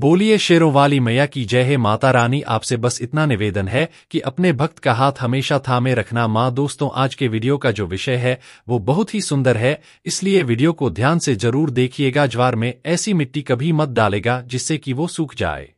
बोलिए शेरों वाली मैया की जय है माता रानी आपसे बस इतना निवेदन है कि अपने भक्त का हाथ हमेशा थामे रखना माँ दोस्तों आज के वीडियो का जो विषय है वो बहुत ही सुंदर है इसलिए वीडियो को ध्यान से जरूर देखिएगा ज्वार में ऐसी मिट्टी कभी मत डालेगा जिससे कि वो सूख जाए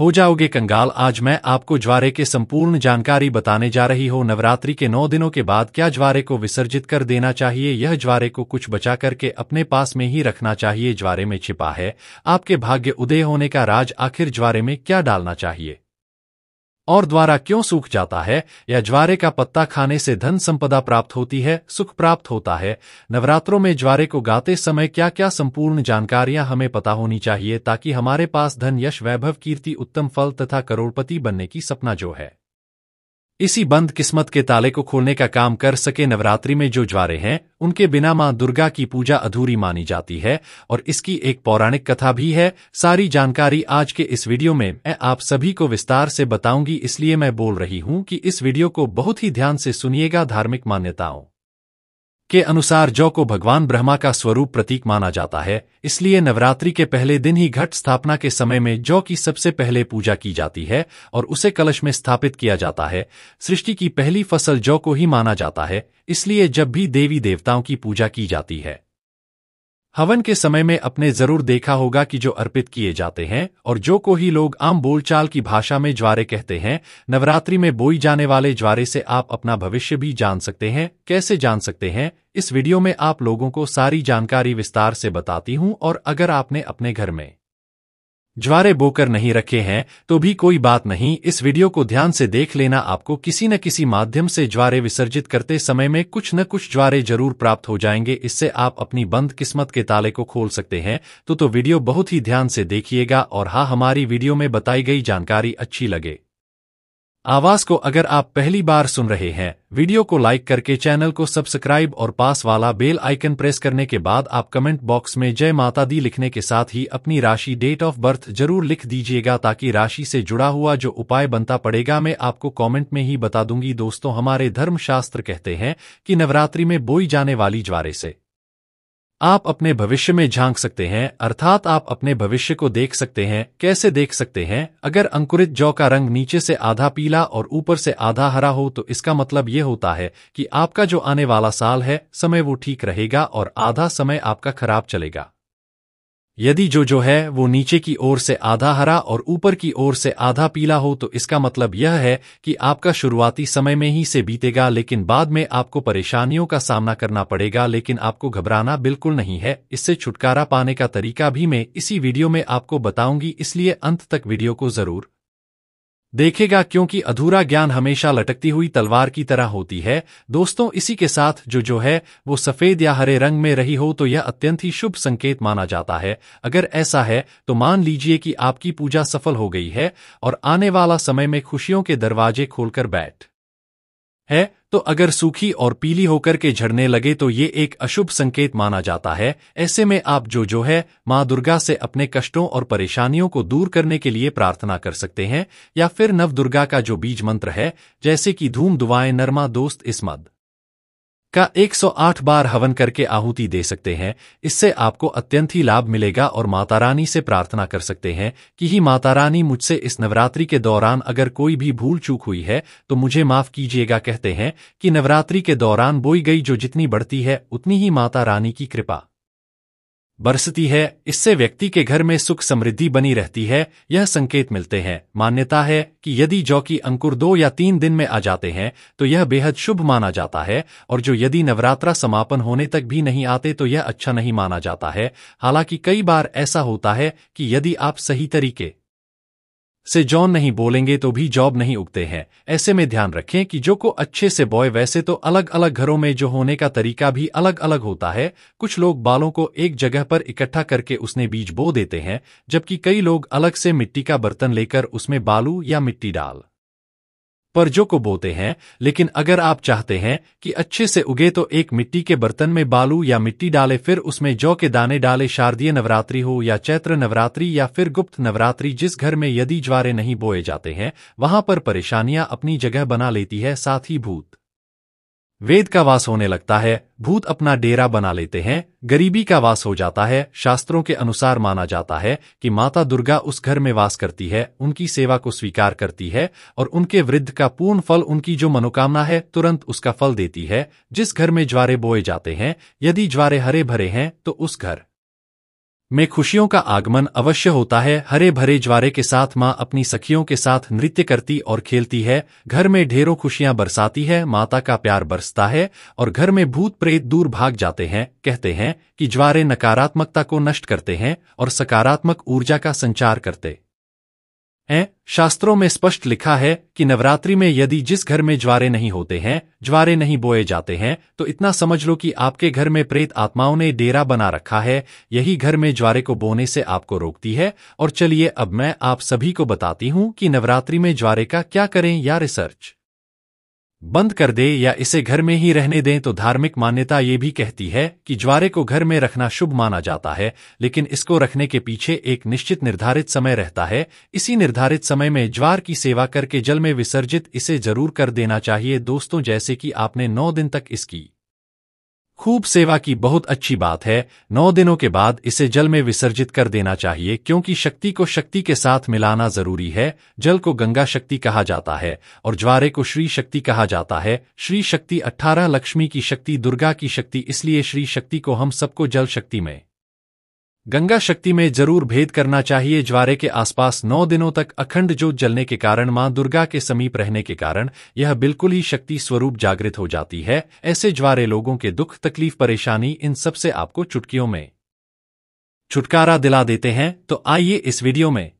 हो जाओगे कंगाल आज मैं आपको ज्वारे के संपूर्ण जानकारी बताने जा रही हूँ नवरात्रि के नौ दिनों के बाद क्या ज्वारे को विसर्जित कर देना चाहिए यह ज्वारे को कुछ बचा करके अपने पास में ही रखना चाहिए ज्वारे में छिपा है आपके भाग्य उदय होने का राज आखिर ज्वारे में क्या डालना चाहिए और द्वारा क्यों सूख जाता है या ज्वारे का पत्ता खाने से धन संपदा प्राप्त होती है सुख प्राप्त होता है नवरात्रों में ज्वारे को गाते समय क्या क्या संपूर्ण जानकारियां हमें पता होनी चाहिए ताकि हमारे पास धन यश वैभव कीर्ति उत्तम फल तथा करोड़पति बनने की सपना जो है इसी बंद किस्मत के ताले को खोलने का काम कर सके नवरात्रि में जो ज्वारे हैं उनके बिना मां दुर्गा की पूजा अधूरी मानी जाती है और इसकी एक पौराणिक कथा भी है सारी जानकारी आज के इस वीडियो में मैं आप सभी को विस्तार से बताऊंगी इसलिए मैं बोल रही हूं कि इस वीडियो को बहुत ही ध्यान से सुनिएगा धार्मिक मान्यताओं के अनुसार जौ को भगवान ब्रह्मा का स्वरूप प्रतीक माना जाता है इसलिए नवरात्रि के पहले दिन ही घट स्थापना के समय में जौ की सबसे पहले पूजा की जाती है और उसे कलश में स्थापित किया जाता है सृष्टि की पहली फसल जौ को ही माना जाता है इसलिए जब भी देवी देवताओं की पूजा की जाती है हवन के समय में अपने जरूर देखा होगा कि जो अर्पित किए जाते हैं और जो को ही लोग आम बोलचाल की भाषा में ज्वारे कहते हैं नवरात्रि में बोई जाने वाले ज्वारे से आप अपना भविष्य भी जान सकते हैं कैसे जान सकते हैं इस वीडियो में आप लोगों को सारी जानकारी विस्तार से बताती हूँ और अगर आपने अपने घर में ज्वारे बोकर नहीं रखे हैं तो भी कोई बात नहीं इस वीडियो को ध्यान से देख लेना आपको किसी न किसी माध्यम से ज्वारे विसर्जित करते समय में कुछ न कुछ ज्वारे जरूर प्राप्त हो जाएंगे इससे आप अपनी बंद किस्मत के ताले को खोल सकते हैं तो तो वीडियो बहुत ही ध्यान से देखिएगा और हाँ हमारी वीडियो में बताई गई जानकारी अच्छी लगे आवाज को अगर आप पहली बार सुन रहे हैं वीडियो को लाइक करके चैनल को सब्सक्राइब और पास वाला बेल आइकन प्रेस करने के बाद आप कमेंट बॉक्स में जय माता दी लिखने के साथ ही अपनी राशि डेट ऑफ बर्थ जरूर लिख दीजिएगा ताकि राशि से जुड़ा हुआ जो उपाय बनता पड़ेगा मैं आपको कमेंट में ही बता दूंगी दोस्तों हमारे धर्मशास्त्र कहते हैं कि नवरात्रि में बोई जाने वाली ज्वारे से आप अपने भविष्य में झांक सकते हैं अर्थात आप अपने भविष्य को देख सकते हैं कैसे देख सकते हैं अगर अंकुरित जौ का रंग नीचे से आधा पीला और ऊपर से आधा हरा हो तो इसका मतलब ये होता है कि आपका जो आने वाला साल है समय वो ठीक रहेगा और आधा समय आपका खराब चलेगा यदि जो जो है वो नीचे की ओर से आधा हरा और ऊपर की ओर से आधा पीला हो तो इसका मतलब यह है कि आपका शुरुआती समय में ही से बीतेगा लेकिन बाद में आपको परेशानियों का सामना करना पड़ेगा लेकिन आपको घबराना बिल्कुल नहीं है इससे छुटकारा पाने का तरीका भी मैं इसी वीडियो में आपको बताऊंगी इसलिए अंत तक वीडियो को जरूर देखेगा क्योंकि अधूरा ज्ञान हमेशा लटकती हुई तलवार की तरह होती है दोस्तों इसी के साथ जो जो है वो सफ़ेद या हरे रंग में रही हो तो यह अत्यंत ही शुभ संकेत माना जाता है अगर ऐसा है तो मान लीजिए कि आपकी पूजा सफल हो गई है और आने वाला समय में खुशियों के दरवाजे खोलकर बैठ है तो अगर सूखी और पीली होकर के झड़ने लगे तो ये एक अशुभ संकेत माना जाता है ऐसे में आप जो जो है माँ दुर्गा से अपने कष्टों और परेशानियों को दूर करने के लिए प्रार्थना कर सकते हैं या फिर नव दुर्गा का जो बीज मंत्र है जैसे कि धूम दुआएं नरमा दोस्त इस मद का 108 बार हवन करके आहुति दे सकते हैं इससे आपको अत्यंत ही लाभ मिलेगा और माता रानी से प्रार्थना कर सकते हैं कि ही माता रानी मुझसे इस नवरात्रि के दौरान अगर कोई भी भूल चूक हुई है तो मुझे माफ कीजिएगा कहते हैं कि नवरात्रि के दौरान बोई गई जो जितनी बढ़ती है उतनी ही माता रानी की कृपा बरसती है इससे व्यक्ति के घर में सुख समृद्धि बनी रहती है यह संकेत मिलते हैं मान्यता है कि यदि जौ की अंकुर दो या तीन दिन में आ जाते हैं तो यह बेहद शुभ माना जाता है और जो यदि नवरात्रा समापन होने तक भी नहीं आते तो यह अच्छा नहीं माना जाता है हालांकि कई बार ऐसा होता है कि यदि आप सही तरीके से जॉन नहीं बोलेंगे तो भी जॉब नहीं उगते हैं ऐसे में ध्यान रखें कि जो को अच्छे से बॉय वैसे तो अलग अलग घरों में जो होने का तरीका भी अलग अलग होता है कुछ लोग बालों को एक जगह पर इकट्ठा करके उसने बीज बो देते हैं जबकि कई लोग अलग से मिट्टी का बर्तन लेकर उसमें बालू या मिट्टी डाल परजों को बोते हैं लेकिन अगर आप चाहते हैं कि अच्छे से उगे तो एक मिट्टी के बर्तन में बालू या मिट्टी डाले फिर उसमें जौ के दाने डाले शारदीय नवरात्रि हो या चैत्र नवरात्रि या फिर गुप्त नवरात्रि जिस घर में यदि ज्वारे नहीं बोए जाते हैं वहां पर परेशानियां अपनी जगह बना लेती है साथ ही भूत वेद का वास होने लगता है भूत अपना डेरा बना लेते हैं गरीबी का वास हो जाता है शास्त्रों के अनुसार माना जाता है कि माता दुर्गा उस घर में वास करती है उनकी सेवा को स्वीकार करती है और उनके वृद्ध का पूर्ण फल उनकी जो मनोकामना है तुरंत उसका फल देती है जिस घर में ज्वारे बोए जाते हैं यदि ज्वारे हरे भरे हैं तो उस घर में खुशियों का आगमन अवश्य होता है हरे भरे ज्वारे के साथ माँ अपनी सखियों के साथ नृत्य करती और खेलती है घर में ढेरों खुशियाँ बरसाती है माता का प्यार बरसता है और घर में भूत प्रेत दूर भाग जाते हैं कहते हैं कि ज्वारे नकारात्मकता को नष्ट करते हैं और सकारात्मक ऊर्जा का संचार करते हैं शास्त्रों में स्पष्ट लिखा है कि नवरात्रि में यदि जिस घर में ज्वारे नहीं होते हैं ज्वारे नहीं बोए जाते हैं तो इतना समझ लो कि आपके घर में प्रेत आत्माओं ने डेरा बना रखा है यही घर में ज्वारे को बोने से आपको रोकती है और चलिए अब मैं आप सभी को बताती हूँ कि नवरात्रि में ज्वारे का क्या करें या रिसर्च बंद कर दे या इसे घर में ही रहने दें तो धार्मिक मान्यता ये भी कहती है कि ज्वारे को घर में रखना शुभ माना जाता है लेकिन इसको रखने के पीछे एक निश्चित निर्धारित समय रहता है इसी निर्धारित समय में ज्वार की सेवा करके जल में विसर्जित इसे जरूर कर देना चाहिए दोस्तों जैसे कि आपने नौ दिन तक इसकी खूब सेवा की बहुत अच्छी बात है नौ दिनों के बाद इसे जल में विसर्जित कर देना चाहिए क्योंकि शक्ति को शक्ति के साथ मिलाना जरूरी है जल को गंगा शक्ति कहा जाता है और ज्वारे को श्री शक्ति कहा जाता है श्री शक्ति अठारह लक्ष्मी की शक्ति दुर्गा की शक्ति इसलिए श्री शक्ति को हम सबको जल शक्ति में गंगा शक्ति में जरूर भेद करना चाहिए ज्वारे के आसपास नौ दिनों तक अखंड जोत जलने के कारण मां दुर्गा के समीप रहने के कारण यह बिल्कुल ही शक्ति स्वरूप जागृत हो जाती है ऐसे ज्वारे लोगों के दुख तकलीफ परेशानी इन सबसे आपको चुटकियों में छुटकारा दिला देते हैं तो आइए इस वीडियो में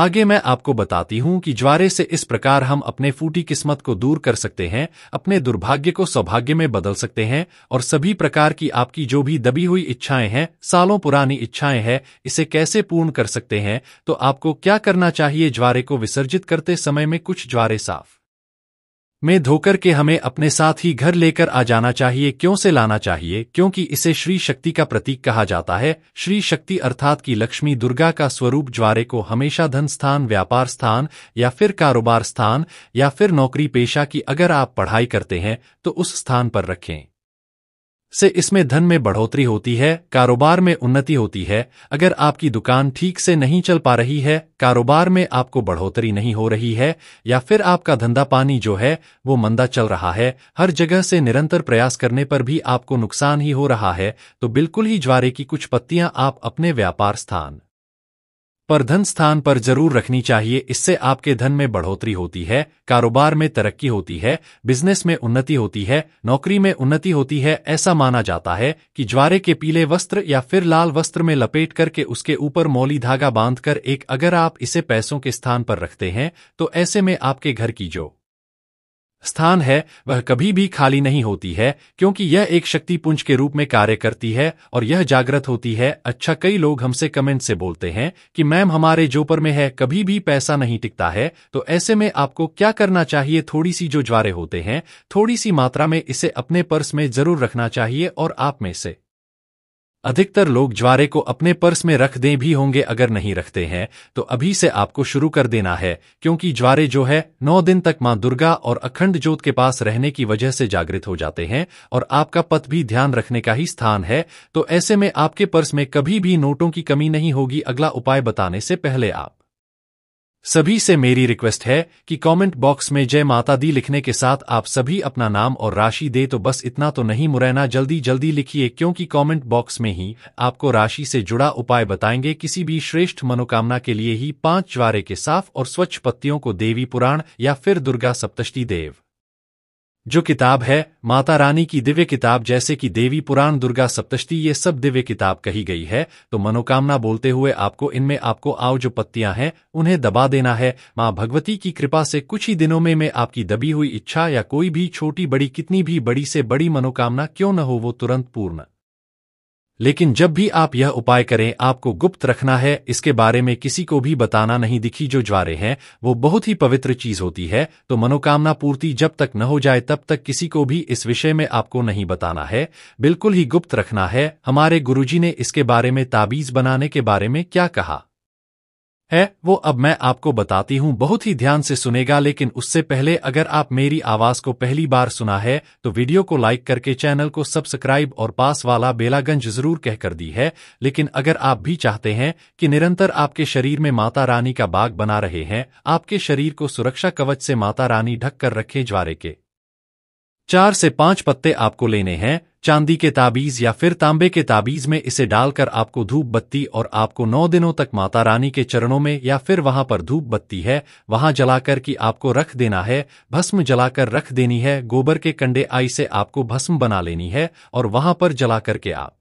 आगे मैं आपको बताती हूँ कि ज्वारे से इस प्रकार हम अपने फूटी किस्मत को दूर कर सकते हैं अपने दुर्भाग्य को सौभाग्य में बदल सकते हैं और सभी प्रकार की आपकी जो भी दबी हुई इच्छाएं हैं सालों पुरानी इच्छाएं हैं इसे कैसे पूर्ण कर सकते हैं तो आपको क्या करना चाहिए ज्वारे को विसर्जित करते समय में कुछ ज्वारे साफ में धोकर के हमें अपने साथ ही घर लेकर आ जाना चाहिए क्यों से लाना चाहिए क्योंकि इसे श्री शक्ति का प्रतीक कहा जाता है श्री शक्ति अर्थात की लक्ष्मी दुर्गा का स्वरूप ज्वारे को हमेशा धन स्थान व्यापार स्थान या फिर कारोबार स्थान या फिर नौकरी पेशा की अगर आप पढ़ाई करते हैं तो उस स्थान पर रखें से इसमें धन में बढ़ोतरी होती है कारोबार में उन्नति होती है अगर आपकी दुकान ठीक से नहीं चल पा रही है कारोबार में आपको बढ़ोतरी नहीं हो रही है या फिर आपका धंधा पानी जो है वो मंदा चल रहा है हर जगह से निरंतर प्रयास करने पर भी आपको नुकसान ही हो रहा है तो बिल्कुल ही ज्वारे की कुछ पत्तियां आप अपने व्यापार स्थान पर धन स्थान पर जरूर रखनी चाहिए इससे आपके धन में बढ़ोतरी होती है कारोबार में तरक्की होती है बिजनेस में उन्नति होती है नौकरी में उन्नति होती है ऐसा माना जाता है कि ज्वारे के पीले वस्त्र या फिर लाल वस्त्र में लपेट करके उसके ऊपर मौली धागा बांधकर एक अगर आप इसे पैसों के स्थान पर रखते हैं तो ऐसे में आपके घर की जो स्थान है वह कभी भी खाली नहीं होती है क्योंकि यह एक शक्तिपुंज के रूप में कार्य करती है और यह जागृत होती है अच्छा कई लोग हमसे कमेंट से बोलते हैं कि मैम हमारे जोपर में है कभी भी पैसा नहीं टिकता है तो ऐसे में आपको क्या करना चाहिए थोड़ी सी जो ज्वारे होते हैं थोड़ी सी मात्रा में इसे अपने पर्स में जरूर रखना चाहिए और आप में से अधिकतर लोग ज्वारे को अपने पर्स में रख दें भी होंगे अगर नहीं रखते हैं तो अभी से आपको शुरू कर देना है क्योंकि ज्वारे जो है नौ दिन तक मां दुर्गा और अखंड ज्योत के पास रहने की वजह से जागृत हो जाते हैं और आपका पथ भी ध्यान रखने का ही स्थान है तो ऐसे में आपके पर्स में कभी भी नोटों की कमी नहीं होगी अगला उपाय बताने से पहले आप सभी से मेरी रिक्वेस्ट है कि कमेंट बॉक्स में जय माता दी लिखने के साथ आप सभी अपना नाम और राशि दे तो बस इतना तो नहीं मुरैना जल्दी जल्दी लिखिए क्योंकि कमेंट बॉक्स में ही आपको राशि से जुड़ा उपाय बताएंगे किसी भी श्रेष्ठ मनोकामना के लिए ही पांच ज्वारे के साफ और स्वच्छ पत्तियों को देवी पुराण या फिर दुर्गा सप्तष्टी देव जो किताब है माता रानी की दिव्य किताब जैसे कि देवी पुराण दुर्गा सप्तष्टि ये सब दिव्य किताब कही गई है तो मनोकामना बोलते हुए आपको इनमें आपको आओ जो पत्तियां हैं उन्हें दबा देना है माँ भगवती की कृपा से कुछ ही दिनों में मैं आपकी दबी हुई इच्छा या कोई भी छोटी बड़ी कितनी भी बड़ी से बड़ी मनोकामना क्यों न हो वो तुरंत पूर्ण लेकिन जब भी आप यह उपाय करें आपको गुप्त रखना है इसके बारे में किसी को भी बताना नहीं दिखी जो ज्वारे हैं वो बहुत ही पवित्र चीज होती है तो मनोकामना पूर्ति जब तक न हो जाए तब तक किसी को भी इस विषय में आपको नहीं बताना है बिल्कुल ही गुप्त रखना है हमारे गुरुजी ने इसके बारे में ताबीज बनाने के बारे में क्या कहा है वो अब मैं आपको बताती हूँ बहुत ही ध्यान से सुनेगा लेकिन उससे पहले अगर आप मेरी आवाज़ को पहली बार सुना है तो वीडियो को लाइक करके चैनल को सब्सक्राइब और पास वाला बेलागंज जरूर कह कर दी है लेकिन अगर आप भी चाहते हैं कि निरंतर आपके शरीर में माता रानी का बाग बना रहे हैं आपके शरीर को सुरक्षा कवच से माता रानी ढक कर रखे ज्वारे के चार से पांच पत्ते आपको लेने हैं चांदी के ताबीज या फिर तांबे के ताबीज में इसे डालकर आपको धूप बत्ती और आपको नौ दिनों तक माता रानी के चरणों में या फिर वहां पर धूप बत्ती है वहां जलाकर कि आपको रख देना है भस्म जलाकर रख देनी है गोबर के कंडे आई से आपको भस्म बना लेनी है और वहां पर जला करके आप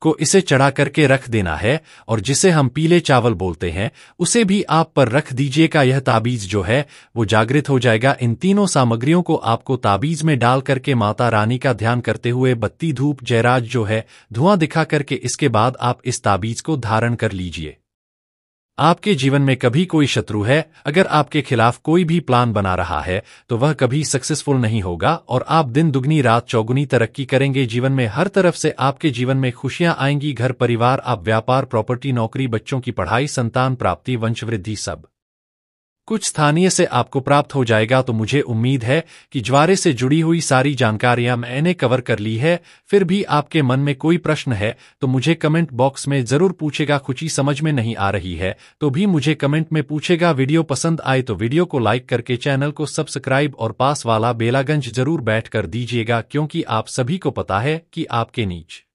को इसे चढ़ा करके रख देना है और जिसे हम पीले चावल बोलते हैं उसे भी आप पर रख दीजिएगा यह ताबीज जो है वो जागृत हो जाएगा इन तीनों सामग्रियों को आपको ताबीज में डाल करके माता रानी का ध्यान करते हुए बत्ती धूप जयराज जो है धुआं दिखा करके इसके बाद आप इस ताबीज को धारण कर लीजिए आपके जीवन में कभी कोई शत्रु है अगर आपके खिलाफ कोई भी प्लान बना रहा है तो वह कभी सक्सेसफुल नहीं होगा और आप दिन दुगनी रात चौगुनी तरक्की करेंगे जीवन में हर तरफ से आपके जीवन में खुशियां आएंगी घर परिवार आप व्यापार प्रॉपर्टी नौकरी बच्चों की पढ़ाई संतान प्राप्ति वंशवृद्धि सब कुछ स्थानीय से आपको प्राप्त हो जाएगा तो मुझे उम्मीद है कि ज्वारे से जुड़ी हुई सारी जानकारियां मैंने कवर कर ली है फिर भी आपके मन में कोई प्रश्न है तो मुझे कमेंट बॉक्स में जरूर पूछेगा कुछ ही समझ में नहीं आ रही है तो भी मुझे कमेंट में पूछेगा वीडियो पसंद आए तो वीडियो को लाइक करके चैनल को सब्सक्राइब और पास वाला बेलागंज जरूर बैठ कर दीजिएगा क्योंकि आप सभी को पता है कि आपके नीच